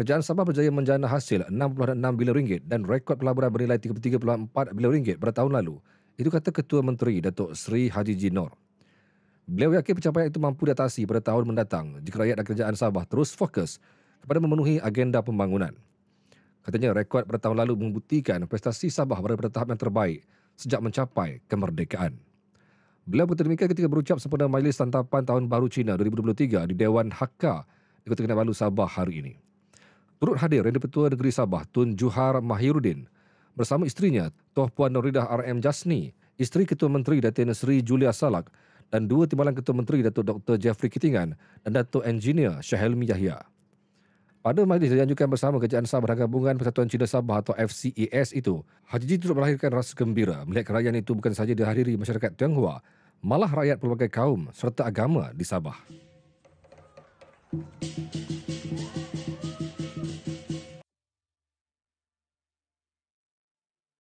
Kerajaan Sabah berjaya menjana hasil 66 bilion ringgit dan rekod pelaburan bernilai 33.4 bilion ringgit pada tahun lalu. Itu kata Ketua Menteri Datuk Seri Haji Jinor. Beliau yakin pencapaian itu mampu diatasi pada tahun mendatang jika rakyat dan kerajaan Sabah terus fokus kepada memenuhi agenda pembangunan. Katanya rekod pada tahun lalu membuktikan prestasi Sabah berada pada tahap yang terbaik sejak mencapai kemerdekaan. Beliau berterima ketika berucap sempena majlis santapan tahun baru Cina 2023 di Dewan Hakka di Kota Kinabalu Sabah hari ini. Turut hadir Renda Petua Negeri Sabah Tun Juhar Mahirudin bersama isterinya Toh Puan Noridah RM Jasni, isteri Ketua Menteri Datuk Seri Julia Salak dan dua timbalan Ketua Menteri Datuk Dr. Jeffrey Kitingan dan Datuk Engineer Syahelmi Yahya. Pada majlis dianjurkan bersama Kerajaan Sabah dan Gabungan Persatuan Cina Sabah atau FCES itu, Haji Ji turut melahirkan rasa gembira melihat kerajaan itu bukan sahaja dihadiri masyarakat Tionghoa, malah rakyat pelbagai kaum serta agama di Sabah. Thank you.